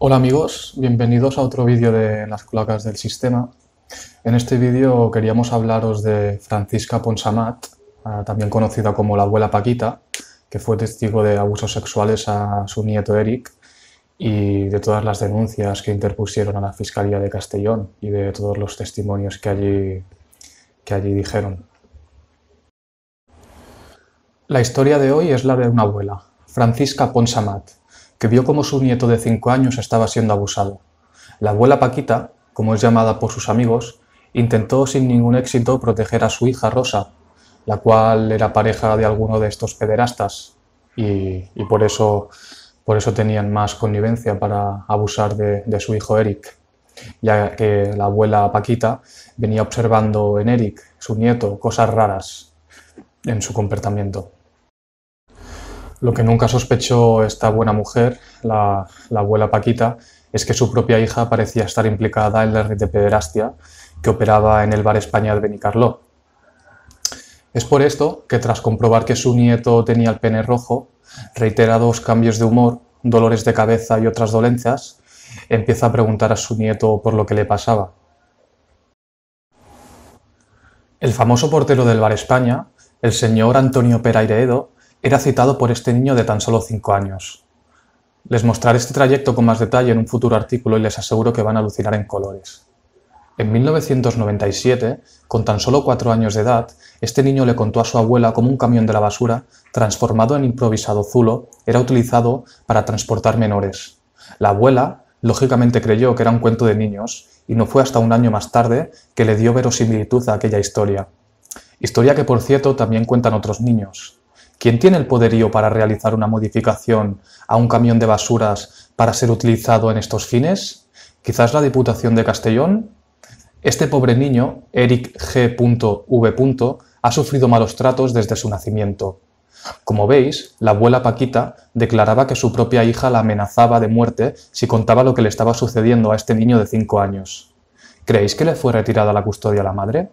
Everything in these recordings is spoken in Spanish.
Hola amigos, bienvenidos a otro vídeo de Las cloacas del sistema. En este vídeo queríamos hablaros de Francisca Ponsamat, ah, también conocida como la abuela Paquita, que fue testigo de abusos sexuales a su nieto Eric y de todas las denuncias que interpusieron a la Fiscalía de Castellón y de todos los testimonios que allí, que allí dijeron. La historia de hoy es la de una abuela, Francisca Ponsamat, que vio cómo su nieto de 5 años estaba siendo abusado. La abuela Paquita, como es llamada por sus amigos, intentó sin ningún éxito proteger a su hija Rosa, la cual era pareja de alguno de estos pederastas y, por, eso, por eso tenían más connivencia para abusar de, de su hijo Eric ya que la abuela Paquita venía observando en Eric, su nieto, cosas raras en su comportamiento. Lo que nunca sospechó esta buena mujer, la, abuela Paquita, es que su propia hija parecía estar implicada en la red de pederastia que operaba en el bar España de Benicarló. Es por esto que tras comprobar que su nieto tenía el pene rojo, reiterados cambios de humor, dolores de cabeza y otras dolencias, empieza a preguntar a su nieto por lo que le pasaba. El famoso portero del Bar España, el señor Antonio perairedo era citado por este niño de tan solo 5 años. Les mostraré este trayecto con más detalle en un futuro artículo y les aseguro que van a alucinar en colores. En 1997, con tan solo 4 años de edad, este niño le contó a su abuela cómo un camión de la basura, transformado en improvisado zulo, era utilizado para transportar menores. La abuela, lógicamente, creyó que era un cuento de niños y no fue hasta un año más tarde que le dio verosimilitud a aquella historia. Historia que, por cierto, también cuentan otros niños. ¿Quién tiene el poderío para realizar una modificación a un camión de basuras para ser utilizado en estos fines? ¿Quizás la Diputación de Castellón? Este pobre niño, Eric G.V., ha sufrido malos tratos desde su nacimiento. Como veis, la abuela Paquita declaraba que su propia hija la amenazaba de muerte si contaba lo que le estaba sucediendo a este niño de 5 años. ¿Creéis que le fue retirada la custodia a la madre?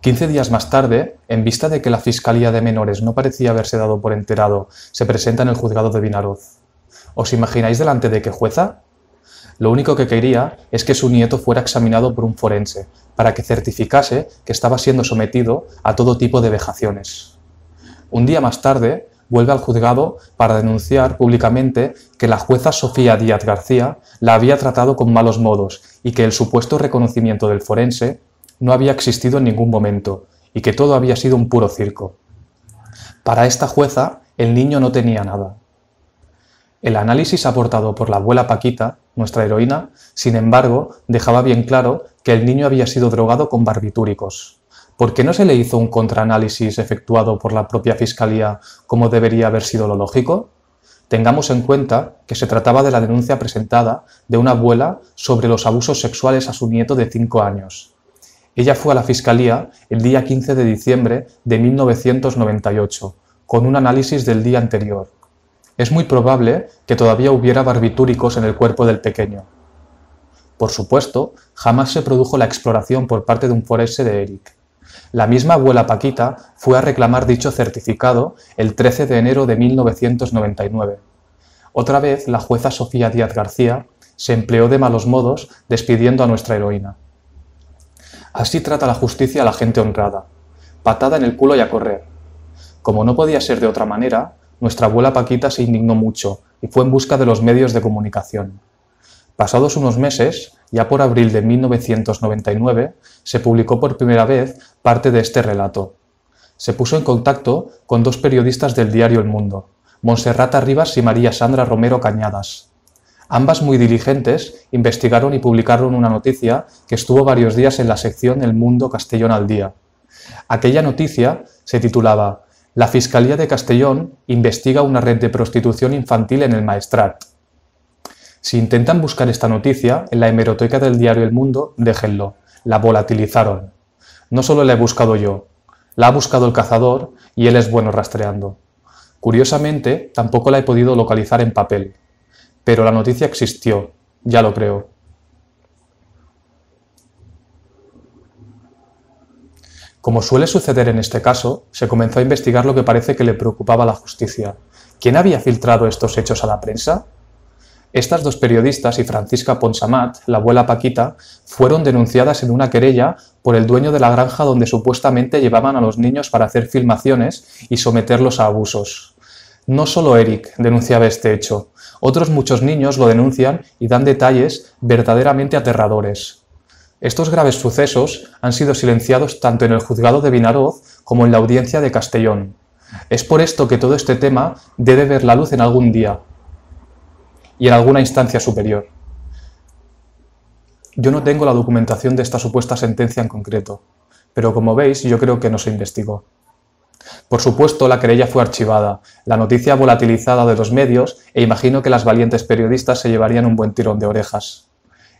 Quince días más tarde, en vista de que la Fiscalía de Menores no parecía haberse dado por enterado, se presenta en el juzgado de Vinaroz. ¿Os imagináis delante de qué jueza? Lo único que quería es que su nieto fuera examinado por un forense, para que certificase que estaba siendo sometido a todo tipo de vejaciones. Un día más tarde, vuelve al juzgado para denunciar públicamente que la jueza Sofía Díaz García la había tratado con malos modos y que el supuesto reconocimiento del forense no había existido en ningún momento y que todo había sido un puro circo. Para esta jueza, el niño no tenía nada. El análisis aportado por la abuela Paquita, nuestra heroína, sin embargo, dejaba bien claro que el niño había sido drogado con barbitúricos. ¿Por qué no se le hizo un contraanálisis efectuado por la propia Fiscalía como debería haber sido lo lógico? Tengamos en cuenta que se trataba de la denuncia presentada de una abuela sobre los abusos sexuales a su nieto de 5 años, ella fue a la Fiscalía el día 15 de diciembre de 1998, con un análisis del día anterior. Es muy probable que todavía hubiera barbitúricos en el cuerpo del pequeño. Por supuesto, jamás se produjo la exploración por parte de un forense de Eric. La misma abuela Paquita fue a reclamar dicho certificado el 13 de enero de 1999. Otra vez, la jueza Sofía Díaz García se empleó de malos modos despidiendo a nuestra heroína. Así trata la justicia a la gente honrada. Patada en el culo y a correr. Como no podía ser de otra manera, nuestra abuela Paquita se indignó mucho y fue en busca de los medios de comunicación. Pasados unos meses, ya por abril de 1999, se publicó por primera vez parte de este relato. Se puso en contacto con dos periodistas del diario El Mundo, Monserrata Arribas y María Sandra Romero Cañadas, Ambas muy diligentes investigaron y publicaron una noticia que estuvo varios días en la sección El Mundo Castellón al Día. Aquella noticia se titulaba La Fiscalía de Castellón investiga una red de prostitución infantil en el Maestrat. Si intentan buscar esta noticia en la hemeroteca del diario El Mundo, déjenlo. La volatilizaron. No solo la he buscado yo, la ha buscado el cazador y él es bueno rastreando. Curiosamente, tampoco la he podido localizar en papel pero la noticia existió, ya lo creo. Como suele suceder en este caso, se comenzó a investigar lo que parece que le preocupaba a la justicia. ¿Quién había filtrado estos hechos a la prensa? Estas dos periodistas y Francisca Ponsamat, la abuela Paquita, fueron denunciadas en una querella por el dueño de la granja donde supuestamente llevaban a los niños para hacer filmaciones y someterlos a abusos. No solo Eric denunciaba este hecho, otros muchos niños lo denuncian y dan detalles verdaderamente aterradores. Estos graves sucesos han sido silenciados tanto en el juzgado de Vinaroz como en la audiencia de Castellón. Es por esto que todo este tema debe ver la luz en algún día y en alguna instancia superior. Yo no tengo la documentación de esta supuesta sentencia en concreto, pero como veis yo creo que no se investigó. Por supuesto, la querella fue archivada, la noticia volatilizada de los medios e imagino que las valientes periodistas se llevarían un buen tirón de orejas.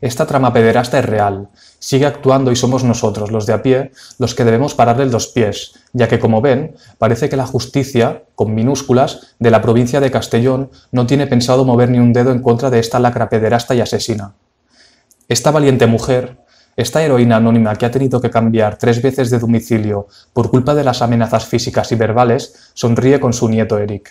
Esta trama pederasta es real, sigue actuando y somos nosotros, los de a pie, los que debemos pararle los pies, ya que como ven, parece que la justicia, con minúsculas, de la provincia de Castellón no tiene pensado mover ni un dedo en contra de esta lacra pederasta y asesina. Esta valiente mujer, esta heroína anónima que ha tenido que cambiar tres veces de domicilio por culpa de las amenazas físicas y verbales sonríe con su nieto Eric.